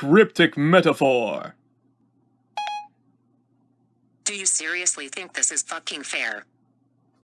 cryptic metaphor. Do you seriously think this is fucking fair?